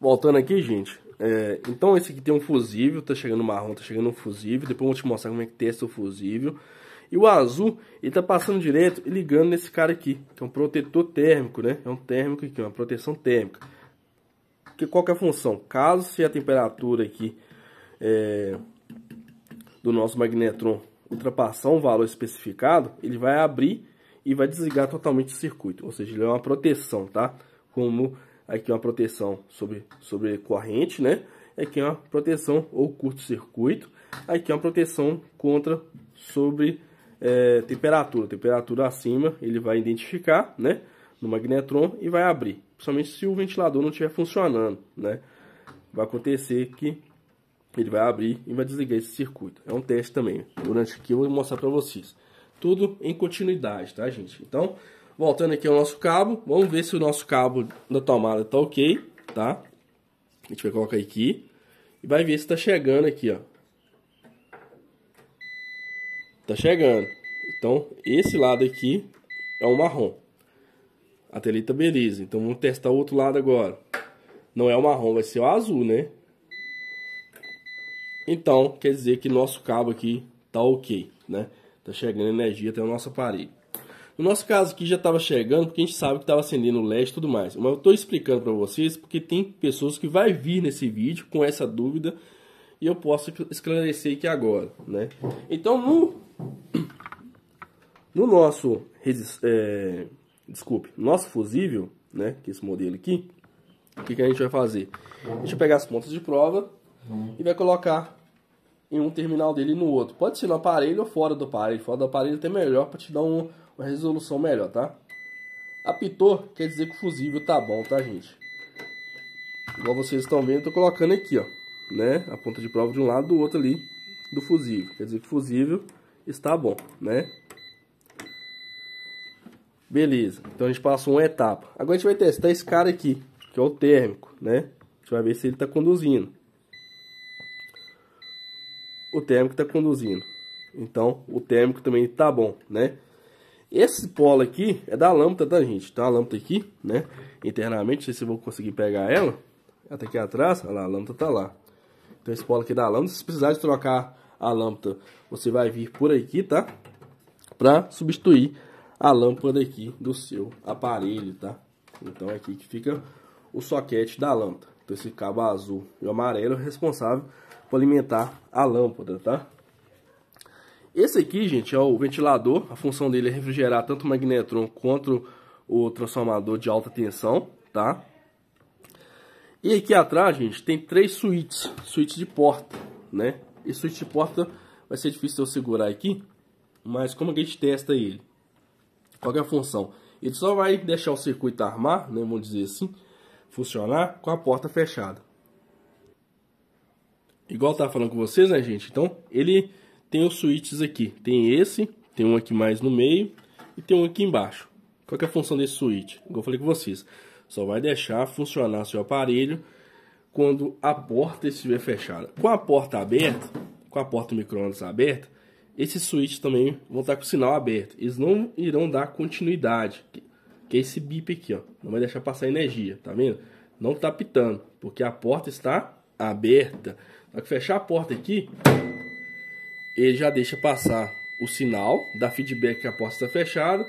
Voltando aqui, gente. É, então esse aqui tem um fusível, tá chegando marrom, tá chegando um fusível. Depois eu vou te mostrar como é que testa o fusível. E o azul, ele tá passando direto e ligando nesse cara aqui, que é um protetor térmico, né? É um térmico aqui, uma proteção térmica. Que, qual que é a função? Caso se a temperatura aqui é, do nosso magnetron ultrapassar um valor especificado, ele vai abrir e vai desligar totalmente o circuito. Ou seja, ele é uma proteção, tá? Como Aqui é uma proteção sobre, sobre corrente, né? Aqui é uma proteção ou curto-circuito. Aqui é uma proteção contra sobre é, temperatura. Temperatura acima ele vai identificar, né? No magnetron e vai abrir. Principalmente se o ventilador não estiver funcionando, né? Vai acontecer que ele vai abrir e vai desligar esse circuito. É um teste também. Durante aqui eu vou mostrar para vocês. Tudo em continuidade, tá, gente? Então, Voltando aqui ao nosso cabo, vamos ver se o nosso cabo da tomada tá ok, tá? A gente vai colocar aqui e vai ver se tá chegando aqui, ó. Tá chegando. Então, esse lado aqui é o marrom. A telita tá beleza. Então, vamos testar o outro lado agora. Não é o marrom, vai ser o azul, né? Então, quer dizer que nosso cabo aqui tá ok, né? Tá chegando energia até o nosso aparelho. No nosso caso aqui já estava chegando, porque a gente sabe que estava acendendo o LED e tudo mais. Mas eu estou explicando para vocês porque tem pessoas que vai vir nesse vídeo com essa dúvida e eu posso esclarecer aqui agora, né? Então no no nosso é, desculpe, nosso fusível, né, que é esse modelo aqui, o que, que a gente vai fazer? A gente vai pegar as pontas de prova uhum. e vai colocar em um terminal dele e no outro. Pode ser no aparelho ou fora do aparelho. Fora do aparelho até melhor para te dar um, uma resolução melhor, tá? Apitou quer dizer que o fusível tá bom, tá, gente? Igual vocês estão vendo, eu tô colocando aqui, ó, né? A ponta de prova de um lado do outro ali do fusível. Quer dizer que o fusível está bom, né? Beleza. Então a gente passou uma etapa. Agora a gente vai testar esse cara aqui, que é o térmico, né? A gente vai ver se ele tá conduzindo o térmico está conduzindo. Então, o térmico também está bom, né? Esse polo aqui é da lâmpada, tá, gente? então tá a lâmpada aqui, né? Internamente, não sei se eu vou conseguir pegar ela. até tá aqui atrás, olha lá, a lâmpada tá lá. Então, esse polo aqui é da lâmpada. Se precisar de trocar a lâmpada, você vai vir por aqui, tá? Pra substituir a lâmpada aqui do seu aparelho, tá? Então, é aqui que fica o soquete da lâmpada. Então, esse cabo azul e amarelo é responsável para alimentar a lâmpada, tá? Esse aqui, gente, é o ventilador. A função dele é refrigerar tanto o magnetron quanto o transformador de alta tensão, tá? E aqui atrás, gente, tem três suítes, suítes de porta, né? E suíte de porta vai ser difícil eu segurar aqui, mas como que a gente testa ele? Qual é a função? Ele só vai deixar o circuito armar, né, vamos dizer assim, funcionar com a porta fechada igual eu tava falando com vocês, né, gente? Então, ele tem os switches aqui. Tem esse, tem um aqui mais no meio e tem um aqui embaixo. Qual é a função desse switch? Igual eu falei com vocês. Só vai deixar funcionar seu aparelho quando a porta estiver fechada. Com a porta aberta, com a porta micro-ondas aberta, esses switches também vão estar com o sinal aberto. Eles não irão dar continuidade, que é esse bip aqui, ó. Não vai deixar passar energia, tá vendo? Não tá pitando, porque a porta está aberta. Ao fechar a porta aqui, ele já deixa passar o sinal, dá feedback que a porta está fechada,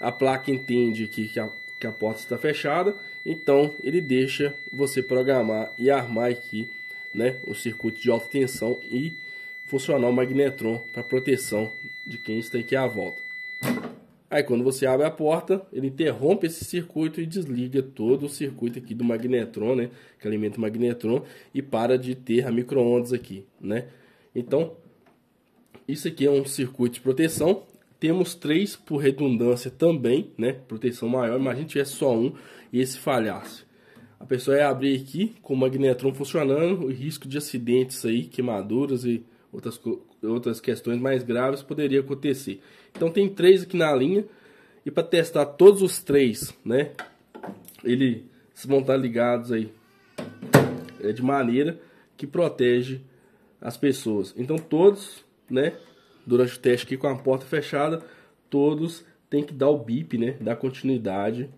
a placa entende que, que, a, que a porta está fechada, então ele deixa você programar e armar aqui né, o circuito de alta tensão e funcionar o magnetron para proteção de quem está aqui à volta. Aí quando você abre a porta, ele interrompe esse circuito e desliga todo o circuito aqui do magnetron, né? Que alimenta o magnetron e para de ter a microondas aqui, né? Então, isso aqui é um circuito de proteção. Temos três por redundância também, né? Proteção maior, mas a gente só um e esse falhasse. A pessoa ia abrir aqui com o magnetron funcionando, o risco de acidentes aí, queimaduras e outras coisas outras questões mais graves poderia acontecer. Então tem três aqui na linha e para testar todos os três, né? ele se montar ligados aí é, de maneira que protege as pessoas. Então todos, né? Durante o teste aqui com a porta fechada, todos tem que dar o bip, né? Dar continuidade.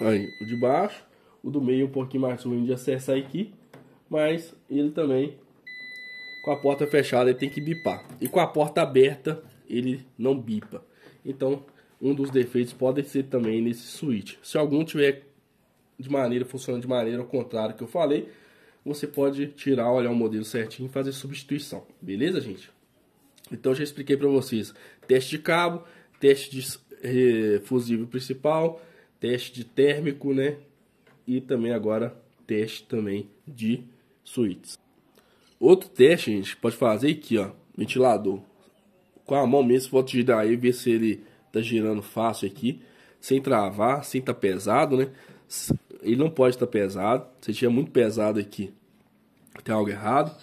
Aí, o de baixo, o do meio um pouquinho mais ruim de acessar aqui, mas ele também com a porta fechada ele tem que bipar. E com a porta aberta ele não bipa. Então, um dos defeitos pode ser também nesse switch. Se algum tiver de maneira funcionando de maneira ao contrário que eu falei, você pode tirar, olhar o modelo certinho e fazer substituição. Beleza, gente? Então já expliquei para vocês teste de cabo, teste de eh, fusível principal, teste de térmico, né? E também agora teste também de suítes. Outro teste, a gente, pode fazer aqui, ó. Ventilador. Com a mão mesmo, pode girar aí, ver se ele tá girando fácil aqui. Sem travar, sem tá pesado, né? Ele não pode estar tá pesado. Se tiver muito pesado aqui, tem algo errado.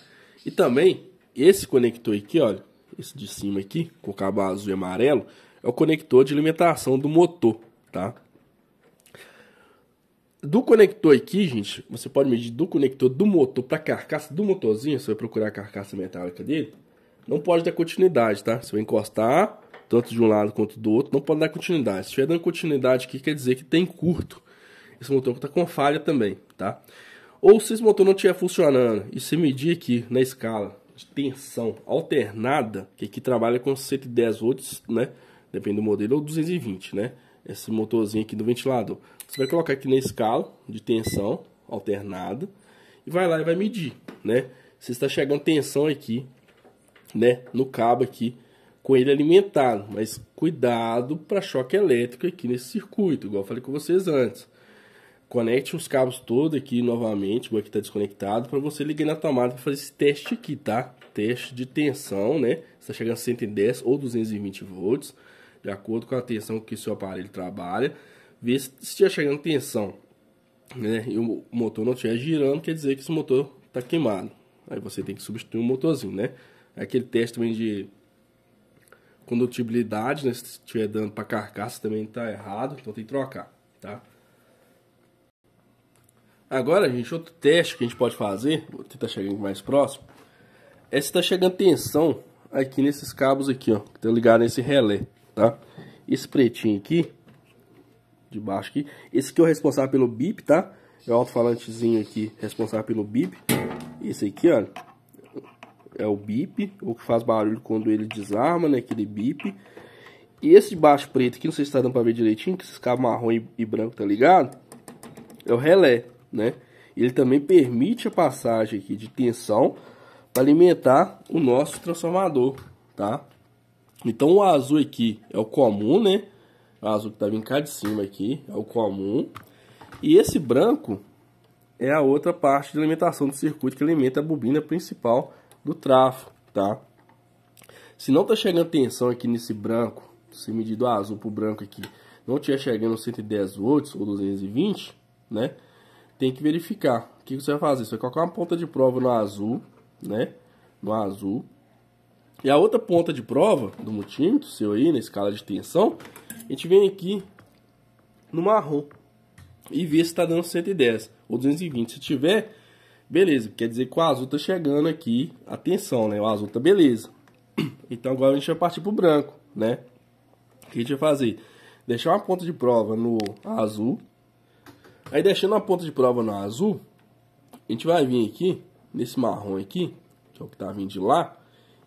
E também, esse conector aqui, olha. Esse de cima aqui, com o cabo azul e amarelo, é o conector de alimentação do motor, tá? do conector aqui, gente, você pode medir do conector do motor para a carcaça do motorzinho, você vai procurar a carcaça metálica dele, não pode dar continuidade, tá? Você vai encostar, tanto de um lado quanto do outro, não pode dar continuidade. Se estiver dando continuidade aqui, quer dizer que tem curto. Esse motor está com falha também, tá? Ou se esse motor não estiver funcionando e se medir aqui na escala de tensão alternada, que aqui trabalha com 110 volts, né? Depende do modelo, ou 220, né? Esse motorzinho aqui do ventilador. Você vai colocar aqui na escala de tensão alternada e vai lá e vai medir, né? Você está chegando tensão aqui, né? No cabo aqui, com ele alimentado. Mas cuidado para choque elétrico aqui nesse circuito, igual eu falei com vocês antes. Conecte os cabos todos aqui novamente, igual aqui está desconectado, para você ligar na tomada para fazer esse teste aqui, tá? Teste de tensão, né? Está chegando a 110 ou 220 volts, de acordo com a tensão que seu aparelho trabalha ver se estiver chegando tensão, né? E o motor não estiver girando, quer dizer que esse motor está queimado. Aí você tem que substituir o motorzinho, né? É aquele teste também de condutibilidade, né? Se estiver dando para carcaça também está errado, então tem que trocar, tá? Agora, gente, outro teste que a gente pode fazer, vou tentar chegar mais próximo, é se está chegando tensão aqui nesses cabos aqui, ó, que estão tá ligados nesse relé, tá? Esse pretinho aqui, de baixo aqui. Esse aqui é o responsável pelo bip, tá? É o alto-falantezinho aqui responsável pelo bip. Esse aqui, ó, é o bip, o que faz barulho quando ele desarma, né? Aquele bip. E esse de baixo preto aqui, não sei se tá dando pra ver direitinho, que esses cabos marrom e, e branco, tá ligado? É o relé, né? Ele também permite a passagem aqui de tensão para alimentar o nosso transformador, tá? Então o azul aqui é o comum, né? azul que tá vindo cá de cima aqui, é o comum. E esse branco é a outra parte de alimentação do circuito que alimenta a bobina principal do trafo, tá? Se não tá chegando tensão aqui nesse branco, se medido azul pro branco aqui, não tiver chegando 110 volts ou 220, né? Tem que verificar. O que você vai fazer? Você vai colocar uma ponta de prova no azul, né? No azul. E a outra ponta de prova do multímetro seu aí, na escala de tensão, a gente vem aqui no marrom e vê se está dando 110 ou 220. Se tiver, beleza. Quer dizer que o azul tá chegando aqui. Atenção, né? O azul tá beleza. Então agora a gente vai partir pro branco, né? O que a gente vai fazer? Deixar uma ponta de prova no azul. Aí deixando a ponta de prova no azul, a gente vai vir aqui, nesse marrom aqui, que é o que tá vindo de lá,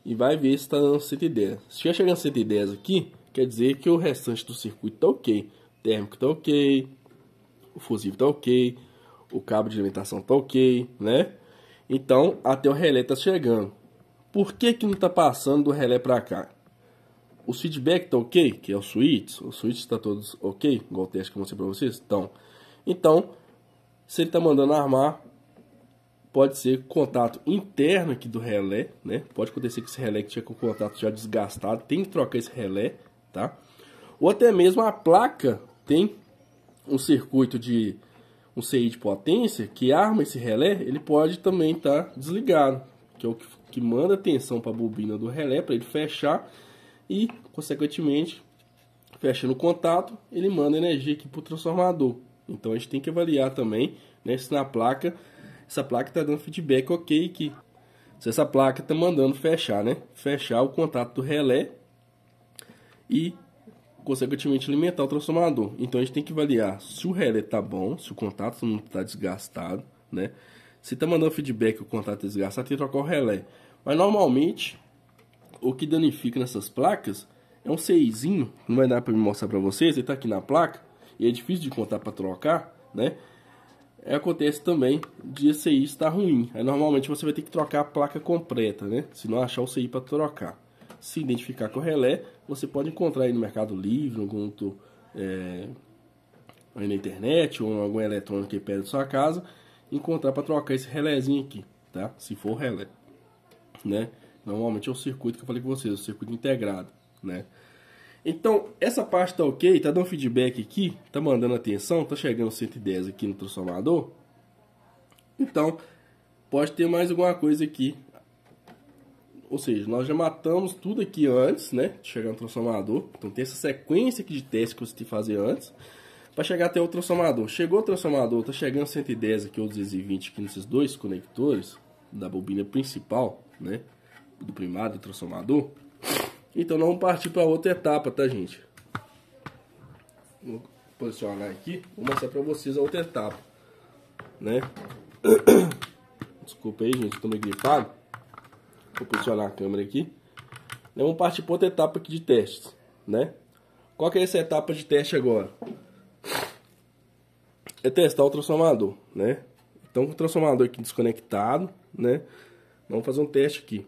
e vai ver se está dando 110. Se estiver chegando 110 aqui, Quer dizer que o restante do circuito está ok. O térmico está ok, o fusível está ok, o cabo de alimentação está ok, né? Então, até o relé está chegando. Por que, que não está passando do relé para cá? O feedback está ok, que é o switch. O switch está todos ok, igual o teste que eu mostrei para vocês. Então, então, se ele está mandando armar, pode ser contato interno aqui do relé, né? Pode acontecer que esse relé que tinha com o contato já desgastado, tem que trocar esse relé tá? Ou até mesmo a placa tem um circuito de um CI de potência que arma esse relé, ele pode também estar tá desligado, que é o que, manda tensão para a bobina do relé para ele fechar e, consequentemente, fechando o contato, ele manda energia aqui para o transformador. Então a gente tem que avaliar também né, se na placa essa placa está dando feedback ok aqui. Se essa placa está mandando fechar, né? Fechar o contato do relé e, consequentemente, alimentar o transformador. Então a gente tem que avaliar se o relé está bom, se o contato não está desgastado, né? Se está mandando feedback o contato é desgastado, tem que trocar o relé. Mas normalmente, o que danifica nessas placas é um seizinho, não vai dar para me mostrar para vocês, ele está aqui na placa e é difícil de contar para trocar, né? É, acontece também de esse CI estar ruim. Aí normalmente você vai ter que trocar a placa completa, né? Se não achar o CI para trocar se identificar com o relé, você pode encontrar aí no Mercado Livre, no é, aí na internet ou em algum eletrônico que perto da sua casa, encontrar para trocar esse relézinho aqui, tá? Se for relé, né? Normalmente é o circuito que eu falei com vocês, o circuito integrado, né? Então, essa parte tá ok, tá dando feedback aqui, tá mandando atenção, tá chegando 110 aqui no transformador. Então, pode ter mais alguma coisa aqui ou seja, nós já matamos tudo aqui antes, né? De chegar no transformador. Então tem essa sequência aqui de testes que eu que fazer antes. Para chegar até o transformador. Chegou o transformador, tá chegando 110 aqui ou 220 aqui nesses dois conectores da bobina principal, né? Do primário do transformador. Então nós vamos partir para outra etapa, tá, gente? Vou posicionar aqui, vou mostrar para vocês a outra etapa, né? Desculpa aí, gente, tô meio gripado. Vou posicionar a câmera aqui. Né, vamos partir para outra etapa aqui de testes, né? Qual que é essa etapa de teste agora? É testar o transformador, né? Então, com o transformador aqui desconectado, né? Vamos fazer um teste aqui.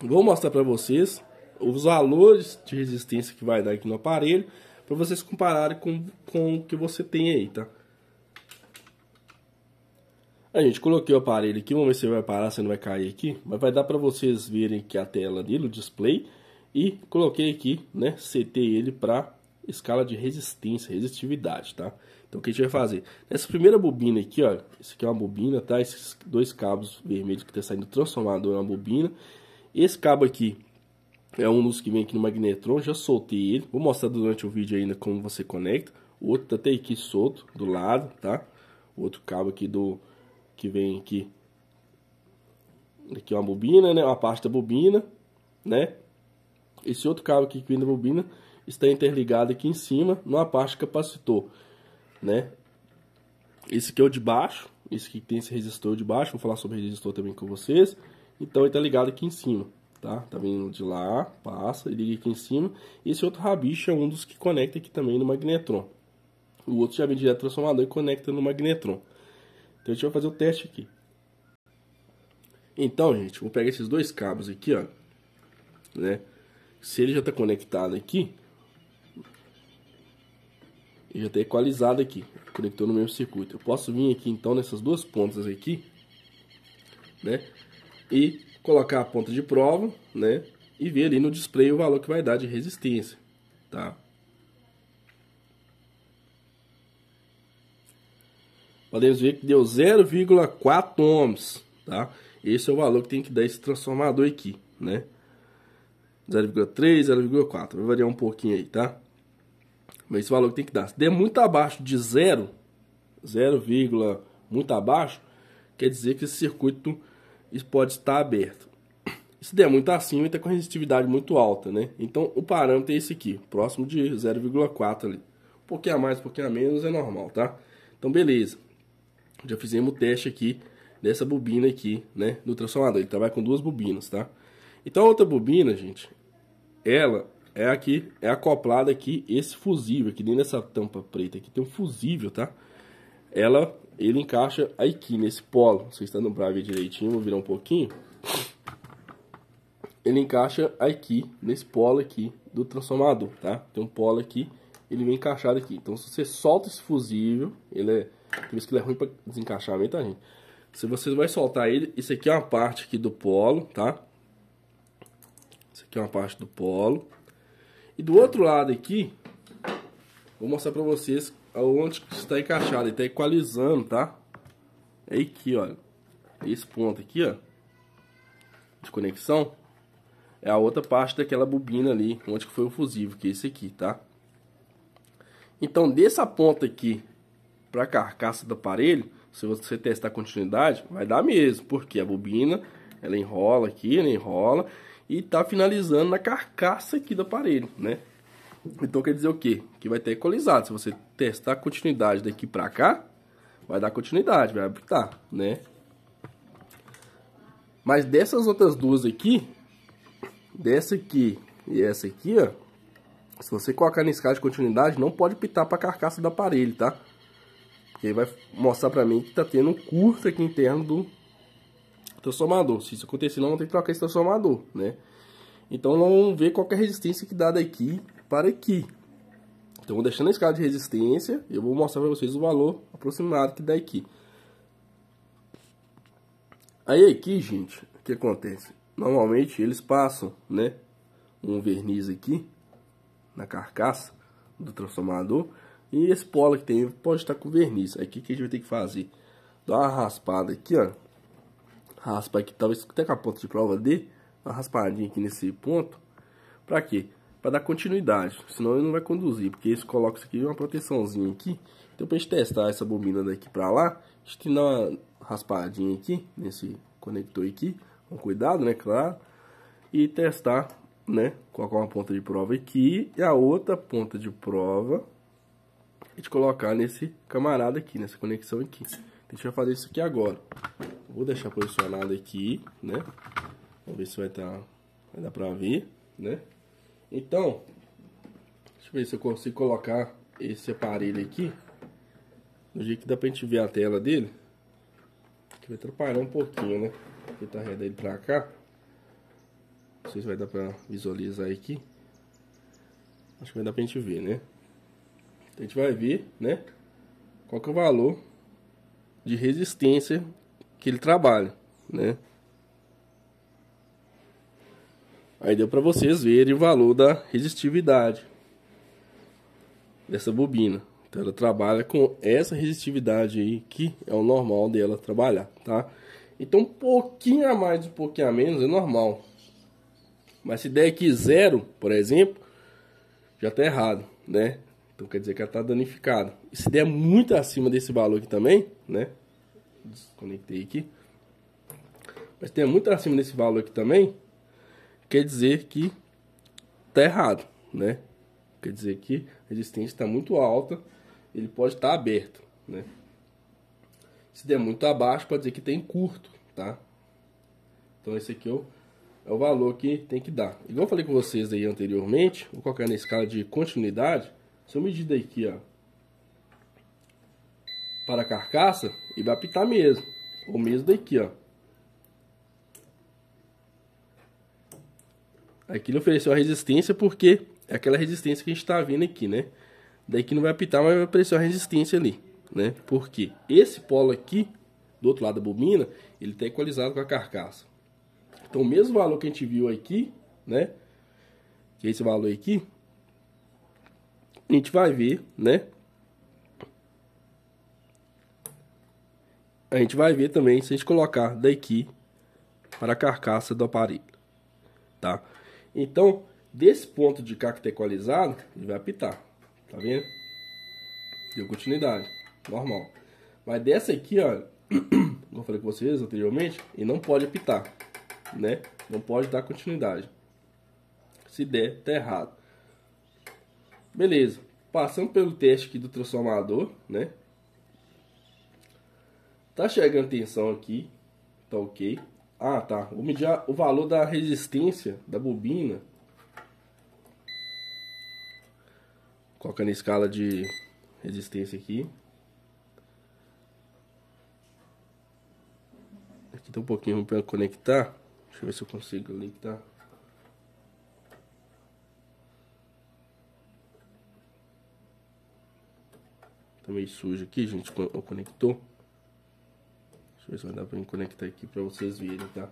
Vou mostrar para vocês os valores de resistência que vai dar aqui no aparelho para vocês compararem com, com o que você tem aí, tá? A gente coloquei o aparelho aqui, vamos ver se vai parar, se não vai cair aqui. Mas vai dar para vocês verem que a tela dele, o display. E coloquei aqui, né, setei ele para escala de resistência, resistividade, tá? Então o que a gente vai fazer? Nessa primeira bobina aqui, ó, isso aqui é uma bobina, tá? Esses dois cabos vermelhos que tá saindo do transformador é uma bobina. Esse cabo aqui é um dos que vem aqui no magnetron, já soltei ele. Vou mostrar durante o vídeo ainda como você conecta. O outro tá até aqui solto, do lado, tá? O outro cabo aqui do que vem aqui. Aqui é uma bobina, né? Uma parte da bobina, né? Esse outro cabo aqui que vem da bobina está interligado aqui em cima, numa parte capacitor, né? Esse aqui é o de baixo, esse que tem esse resistor de baixo, vou falar sobre resistor também com vocês. Então ele está ligado aqui em cima, tá? Tá vindo de lá, passa e liga aqui em cima. Esse outro rabicho é um dos que conecta aqui também no magnetron. O outro já vem direto do transformador e conecta no magnetron. Então a gente vai fazer o teste aqui. Então, gente, vou pegar esses dois cabos aqui, ó. Né? Se ele já está conectado aqui, ele já está equalizado aqui. Conectou no mesmo circuito. Eu posso vir aqui, então, nessas duas pontas aqui, né? E colocar a ponta de prova, né? E ver ali no display o valor que vai dar de resistência, tá? Podemos ver que deu 0,4 ohms, tá? Esse é o valor que tem que dar esse transformador aqui, né? 0,3, 0,4, vai variar um pouquinho aí, tá? Mas esse valor que tem que dar. Se der muito abaixo de 0, 0, muito abaixo, quer dizer que esse circuito pode estar aberto. Se der muito acima, está com resistividade muito alta, né? Então o parâmetro é esse aqui, próximo de 0,4 ali. Um pouquinho a mais, um pouquinho a menos é normal, tá? Então beleza. Já fizemos o teste aqui dessa bobina aqui, né? Do transformador. Ele trabalha com duas bobinas, tá? Então a outra bobina, gente, ela é aqui, é acoplada aqui esse fusível aqui dentro dessa tampa preta aqui tem um fusível, tá? Ela, ele encaixa aqui nesse polo. se está no bravo direitinho, vou virar um pouquinho. Ele encaixa aqui nesse polo aqui do transformador, tá? Tem um polo aqui ele vem encaixado aqui. Então se você solta esse fusível, ele é, por isso que ele é ruim para desencaixar, tá gente? Se você vai soltar ele, isso aqui é uma parte aqui do polo, tá? Isso aqui é uma parte do polo. E do outro lado aqui, vou mostrar para vocês onde está encaixado, ele está equalizando, tá? É aqui, olha. É esse ponto aqui, ó, de conexão, é a outra parte daquela bobina ali, onde que foi o fusível, que é esse aqui, tá? Então, dessa ponta aqui para a carcaça do aparelho, se você testar a continuidade, vai dar mesmo, porque a bobina ela enrola aqui, ela enrola e está finalizando na carcaça aqui do aparelho, né? Então quer dizer o quê? Que vai ter equalizado. Se você testar a continuidade daqui para cá, vai dar continuidade, vai apitar, né? Mas dessas outras duas aqui, dessa aqui e essa aqui, ó, se você colocar na escala de continuidade, não pode pitar para a carcaça do aparelho, tá? Porque aí vai mostrar para mim que está tendo um curto aqui interno do transformador. Se isso acontecer, não tem que trocar esse transformador, né? Então vamos ver qual é a resistência que dá daqui para aqui. Então vou deixando a escala de resistência eu vou mostrar para vocês o valor aproximado que dá aqui. Aí aqui, gente, o que acontece? Normalmente eles passam, né, um verniz aqui na carcaça do transformador. E esse polo que tem pode estar com verniz. Aqui que a gente vai ter que fazer. Dá uma raspada aqui, ó. Raspa aqui, talvez até com a ponta de prova D. Uma raspadinha aqui nesse ponto. Pra quê? Pra dar continuidade. Senão ele não vai conduzir. Porque isso coloca isso aqui uma proteçãozinha aqui. Então pra gente testar essa bobina daqui pra lá. A gente tem uma raspadinha aqui. Nesse conector aqui. Com cuidado, né? Claro. E testar né? Colocar uma ponta de prova aqui e a outra ponta de prova a gente colocar nesse camarada aqui, nessa conexão aqui. A gente vai fazer isso aqui agora. Vou deixar posicionado aqui, né? Vamos ver se vai, tá, vai dar pra ver, né? Então, deixa eu ver se eu consigo colocar esse aparelho aqui. Do jeito que dá pra gente ver a tela dele. Que vai atrapalhar um pouquinho, né? Vou tentar tá redar ele pra cá. Não sei se vai dar pra visualizar aqui. Acho que vai dar pra gente ver, né? a gente vai ver, né? Qual que é o valor de resistência que ele trabalha, né? Aí deu para vocês verem o valor da resistividade dessa bobina. Então ela trabalha com essa resistividade aí que é o normal dela trabalhar, tá? Então um pouquinho a mais, um pouquinho a menos é normal, mas se der aqui zero, por exemplo, já está errado, né? Então quer dizer que ela está danificada. E se der muito acima desse valor aqui também, né? Desconectei aqui. Mas se der muito acima desse valor aqui também, quer dizer que está errado, né? Quer dizer que a resistência está muito alta, ele pode estar tá aberto, né? Se der muito abaixo, pode dizer que tem tá curto, tá? Então esse aqui é o é o valor que tem que dar. Igual eu falei com vocês aí anteriormente, vou colocar na escala de continuidade, se eu medir daqui, ó, para a carcaça, e vai apitar mesmo, o mesmo daqui, ó. Aqui ele ofereceu a resistência porque é aquela resistência que a gente está vendo aqui, né? Daqui não vai apitar, mas vai aparecer a resistência ali, né? Porque esse polo aqui, do outro lado da bobina, ele está equalizado com a carcaça. Então, o mesmo valor que a gente viu aqui, né? Que é esse valor aqui, a gente vai ver, né? A gente vai ver também se a gente colocar daqui para a carcaça do aparelho, tá? Então, desse ponto de cacto equalizado, ele vai apitar, tá vendo? Deu continuidade, normal. Mas dessa aqui, ó, como eu falei com vocês anteriormente, ele não pode apitar, né? Não pode dar continuidade. Se der, tá errado. Beleza. Passando pelo teste aqui do transformador, né? Tá chegando tensão aqui. Tá ok. Ah, tá. Vou medir o valor da resistência da bobina. Colocando a escala de resistência aqui. Aqui tá um pouquinho para conectar. Deixa eu ver se eu consigo ligar. Tá. tá meio sujo aqui, gente, o conector. Deixa eu ver se vai dar pra conectar aqui pra vocês verem, tá?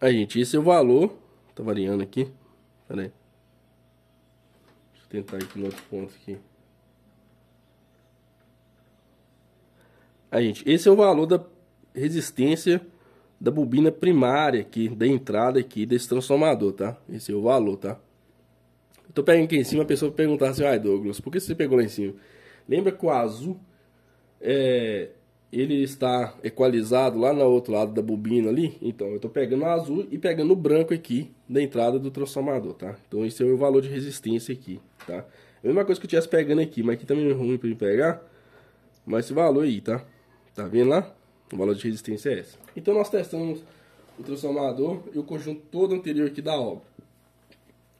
Aí, gente, esse é o valor. Tá variando aqui. Pera aí. Deixa eu tentar aqui no outro ponto aqui. a gente, esse é o valor da resistência da bobina primária aqui, da entrada aqui desse transformador, tá? Esse é o valor, tá? Eu tô pegando aqui em cima, a pessoa perguntar assim, ai Douglas, por que você pegou lá em cima? Lembra que o azul, é, ele está equalizado lá no outro lado da bobina ali? Então, eu tô pegando o azul e pegando o branco aqui da entrada do transformador, tá? Então, esse é o valor de resistência aqui, tá? a mesma coisa que eu tivesse pegando aqui, mas aqui também é ruim para pegar, mas esse valor aí, tá? Tá vendo lá? O valor de resistência é essa. Então nós testamos o transformador e o conjunto todo anterior aqui da obra.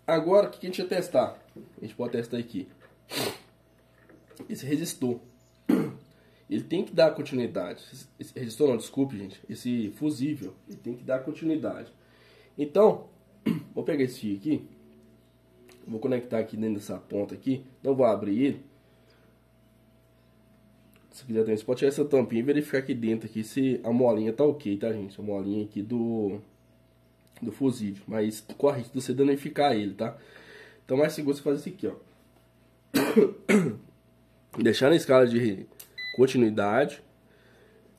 Agora, o que a gente vai testar? A gente pode testar aqui. Esse resistor. Ele tem que dar continuidade. Esse resistor não, desculpe, gente. Esse fusível. Ele tem que dar continuidade. Então, vou pegar esse fio aqui. Vou conectar aqui dentro dessa ponta aqui. Não vou abrir ele. Se quiser também, você pode tirar essa tampinha e verificar aqui dentro aqui se a molinha tá ok, tá, gente? A molinha aqui do, do fusível. Mas corre de você danificar ele, tá? Então, mais seguro você fazer isso aqui, ó. Deixar na escala de continuidade.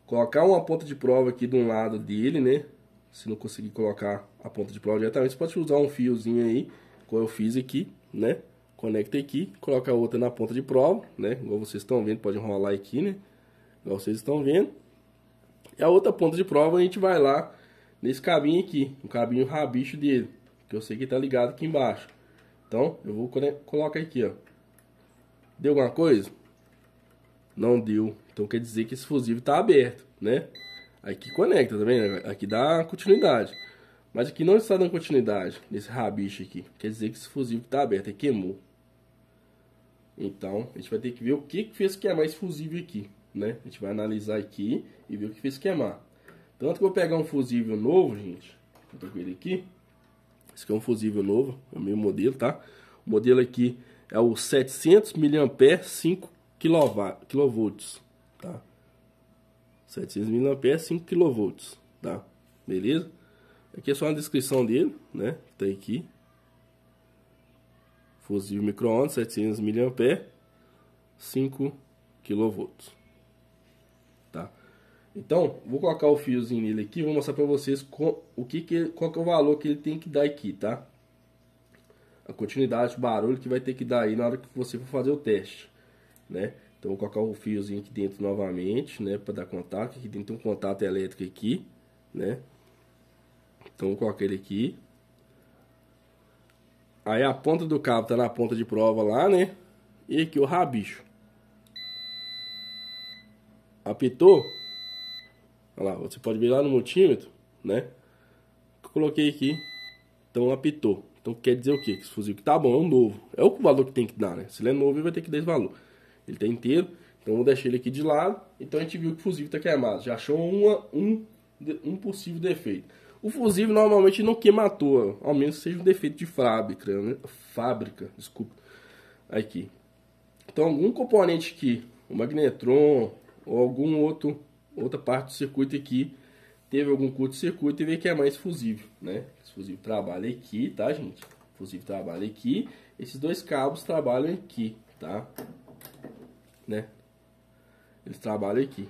Colocar uma ponta de prova aqui de um lado dele, né? Se não conseguir colocar a ponta de prova diretamente, você pode usar um fiozinho aí, como eu fiz aqui, né? conecta aqui, coloca a outra na ponta de prova, né? Igual vocês estão vendo, pode enrolar aqui, né? Igual vocês estão vendo. E a outra ponta de prova a gente vai lá nesse cabinho aqui, o cabinho rabicho dele, que eu sei que tá ligado aqui embaixo. Então, eu vou colocar aqui, ó. Deu alguma coisa? Não deu. Então quer dizer que esse fusível tá aberto, né? Aqui conecta, tá vendo? Aqui dá continuidade. Mas aqui não está dando continuidade, nesse rabicho aqui. Quer dizer que esse fusível tá aberto, é queimou. Então, a gente vai ter que ver o que, que fez queimar é esse fusível aqui, né? A gente vai analisar aqui e ver o que fez queimar. É Tanto que eu vou pegar um fusível novo, gente. Eu tô com ele aqui. Esse aqui é um fusível novo, é o mesmo modelo, tá? O modelo aqui é o 700 mAh 5 kV, tá? 700 mAh 5 kV, tá? Beleza? Aqui é só uma descrição dele, né? Tá aqui. Fuzil micro-ondas, 700 mAh, 5 kV. Tá? Então, vou colocar o fiozinho nele aqui, vou mostrar para vocês qual, o que que, qual que é o valor que ele tem que dar aqui, tá? A continuidade, o barulho que vai ter que dar aí na hora que você for fazer o teste, né? Então, vou colocar o fiozinho aqui dentro novamente, né? Para dar contato, aqui dentro tem um contato elétrico aqui, né? Então, vou colocar ele aqui. Aí a ponta do cabo tá na ponta de prova lá, né? E aqui o rabicho. Apitou. Olha lá, você pode ver lá no multímetro, né? coloquei aqui. Então apitou. Então quer dizer o quê? Que esse fuzil que tá bom, é um novo. É o valor que tem que dar, né? Se ele é novo, ele vai ter que dar esse valor. Ele tá inteiro. Então eu deixar ele aqui de lado. Então a gente viu que o fuzil tá queimado. Já achou uma, um, um possível defeito. O fusível normalmente não queima à toa, ao menos seja um defeito de fábrica, né? fábrica, desculpa, aqui. Então algum componente aqui, o magnetron ou algum outro outra parte do circuito aqui teve algum curto-circuito e veio queimar é esse fusível, né? Esse fusível trabalha aqui, tá, gente? O fusível trabalha aqui, esses dois cabos trabalham aqui, tá? Né? Eles trabalham aqui.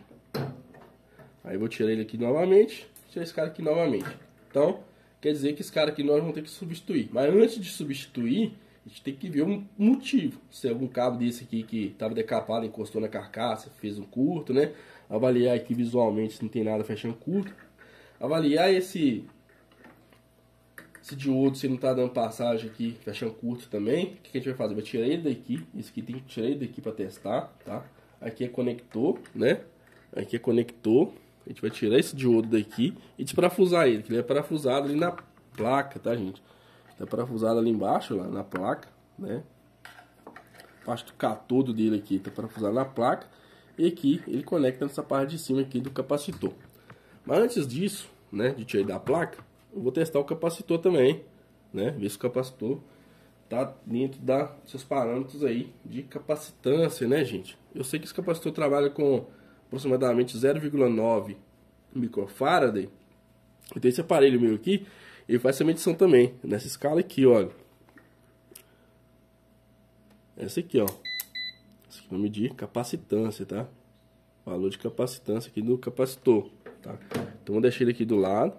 Aí eu vou tirar ele aqui novamente tirar esse cara aqui novamente. Então, quer dizer que esse cara aqui nós vamos ter que substituir. Mas antes de substituir, a gente tem que ver um motivo. Se é algum cabo desse aqui que estava decapado, encostou na carcaça, fez um curto, né? Avaliar aqui visualmente se não tem nada fechando curto. Avaliar esse, esse diodo se não está dando passagem aqui, fechando curto também. O que, que a gente vai fazer? Vai tirar ele daqui. Esse aqui tem que tirar ele daqui para testar, tá? Aqui é conector, né? Aqui é conector. A gente vai tirar esse diodo daqui e desparafusar ele, que ele é parafusado ali na placa, tá, gente? Tá parafusado ali embaixo, lá na placa, né? A parte do catodo dele aqui tá parafusado na placa. E aqui ele conecta nessa parte de cima aqui do capacitor. Mas antes disso, né, de tirar da placa, eu vou testar o capacitor também, né? Ver se o capacitor tá dentro da seus parâmetros aí de capacitância, né, gente? Eu sei que esse capacitor trabalha com aproximadamente 0,9 microfaraday. Eu tenho esse aparelho meu aqui, ele faz essa medição também, nessa escala aqui, olha. Essa aqui, ó. Essa aqui vai medir capacitância, tá? Valor de capacitância aqui do capacitor, tá? Então vou deixar ele aqui do lado,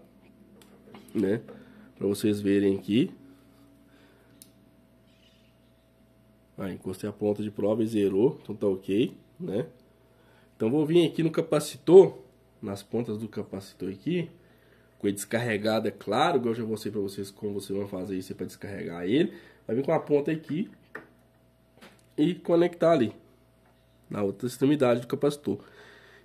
né? Pra vocês verem aqui. Aí, ah, encostei a ponta de prova e zerou, então tá ok, né? Então vou vir aqui no capacitor, nas pontas do capacitor aqui, com ele descarregado, é claro, igual eu já mostrei para vocês como vocês vão fazer isso é para descarregar ele. Vai vir com a ponta aqui e conectar ali, na outra extremidade do capacitor.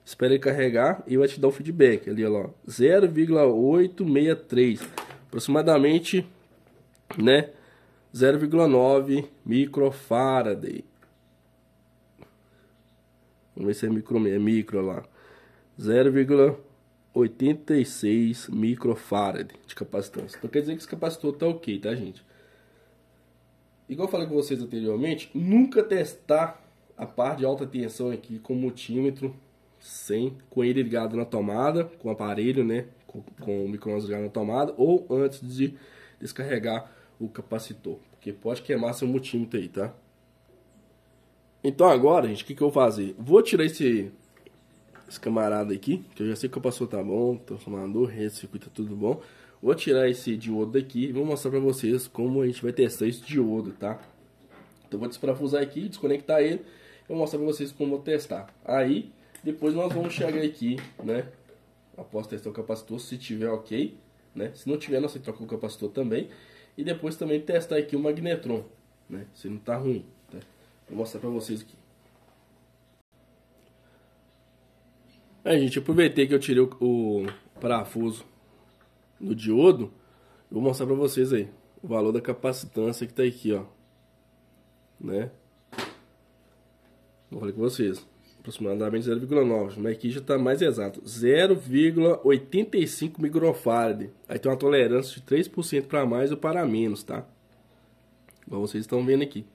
Espera ele carregar e vai te dar o feedback ali, ó, 0,863, aproximadamente, né, 0,9 microfaraday. Vamos ver se é micro, é micro lá. 0,86 microfarad de capacitância. Então quer dizer que esse capacitor tá ok, tá gente? Igual eu falei com vocês anteriormente, nunca testar a parte de alta tensão aqui com multímetro sem, com ele ligado na tomada, com o aparelho, né? Com, com o micro-ondas ligado na tomada, ou antes de descarregar o capacitor. Porque pode queimar seu multímetro aí, tá? Então agora, gente, o que, que eu vou fazer? Vou tirar esse, esse camarada aqui, que eu já sei que o passou tá bom, transformador, rede, circuito, tá tudo bom. Vou tirar esse diodo daqui e vou mostrar pra vocês como a gente vai testar esse diodo, tá? Então vou desparafusar aqui, desconectar ele, eu vou mostrar pra vocês como eu testar. Aí, depois nós vamos chegar aqui, né? Após testar o capacitor, se tiver ok, né? Se não tiver, nós troca o capacitor também. E depois também testar aqui o magnetron, né? Se não tá ruim. Vou mostrar pra vocês aqui. A é, gente, aproveitei que eu tirei o, o parafuso do diodo. Vou mostrar pra vocês aí o valor da capacitância que tá aqui, ó. Né? Eu falei com vocês. Aproximadamente 0,9. Mas aqui já tá mais exato. 0,85 microfarad. Aí tem uma tolerância de 3% para mais ou para menos, tá? Igual vocês estão vendo aqui.